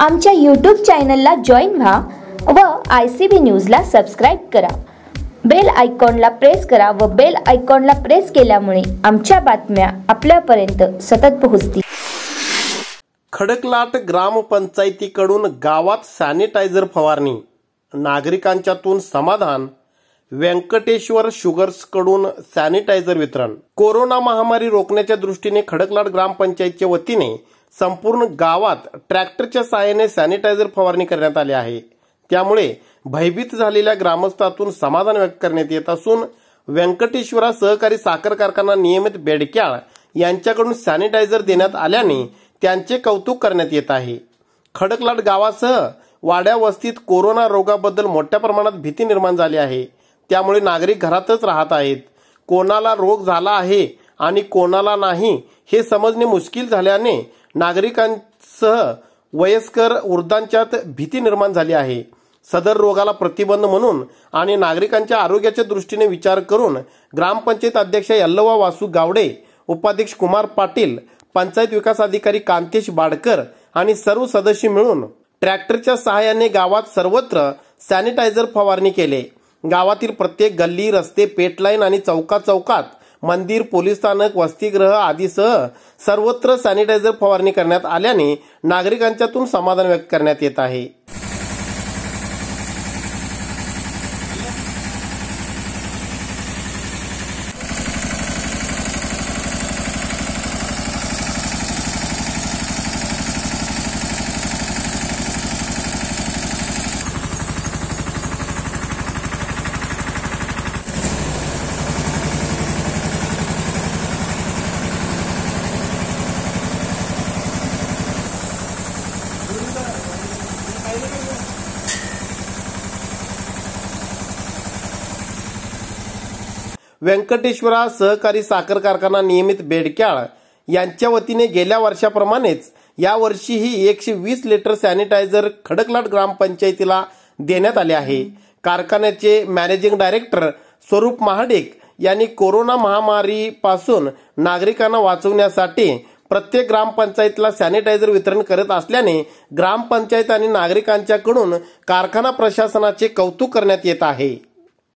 आमच्या यूट्यूब चॅनलला जॉईन व्हा व आय सी बी न्यूजला सबस्क्राईब करा बेल आयकॉनला प्रेस करा व बेल आयकॉनला प्रेस केल्यामुळे आमच्या बातम्या आपल्यापर्यंत सतत पोहोचतील खडकलाट ग्रामपंचायतीकडून गावात सॅनिटायझर फवारणी नागरिकांच्यातून समाधान व्यंकटेश्वर शुगर्स कडून सॅनिटायझर वितरण कोरोना महामारी रोखण्याच्या दृष्टीने खडकलाट ग्रामपंचायतच्या वतीने संपूर्ण गावात ट्रॅक्टरच्या सहाय्याने सॅनिटायझर फवारणी करण्यात आली आहे त्यामुळे भयभीत झालेल्या ग्रामस्थातून समाधान व्यक्त करण्यात येत असून व्यंकटेश्वरा सहकारी साखर कारखाना नियमित बेडक्याळ यांच्याकडून सॅनिटायझर देण्यात आल्याने त्यांचे कौतुक करण्यात येत आहे खडकलाट गावासह वाड्या वस्तीत कोरोना रोगाबद्दल मोठ्या प्रमाणात भीती निर्माण झाली आहे त्यामुळे नागरिक घरातच राहत आहेत कोणाला रोग झाला आहे आणि कोणाला नाही हे समजणे मुश्किल झाल्याने नागरिकांसह वयस्कर वृद्धांच्यात भीती निर्माण झाली आहे सदर रोगाला प्रतिबंध म्हणून आणि नागरिकांच्या आरोग्याच्या दृष्टीने विचार करून ग्रामपंचायत अध्यक्ष यल्लवा वासू गावडे उपाध्यक्ष कुमार पाटील पंचायत विकास अधिकारी कांतेश बाडकर आणि सर्व सदस्य मिळून ट्रॅक्टरच्या सहाय्याने गावात सर्वत्र सॅनिटायझर फवारणी केले गावातील प्रत्येक गल्ली रस्ते पेटलाईन आणि चौका चौकात मंदिर पोलीस स्थानक वसतिगृह आदीसह सर्वत्र सॅनिटायझर फवारणी करण्यात आल्याने नागरिकांच्यातून समाधान व्यक्त करण्यात येत आहे व्यंकटेश्वरा सहकारी साखर कारखाना नियमित बेडक्याळ यांच्या वतीने गेल्या वर्षाप्रमाणेच यावर्षीही एकशे वीस लिटर सॅनिटायझर खडकलाट ग्रामपंचायतीला देण्यात आले आहे कारखान्याचे मॅनेजिंग डायरेक्टर स्वरूप महाडेक यांनी कोरोना महामारीपासून नागरिकांना वाचवण्यासाठी प्रत्येक ग्रामपंचायतीला सॅनिटायझर वितरण करत असल्याने ग्रामपंचायत आणि नागरिकांच्याकडून कारखाना प्रशासनाचे कौतुक करण्यात येत आहे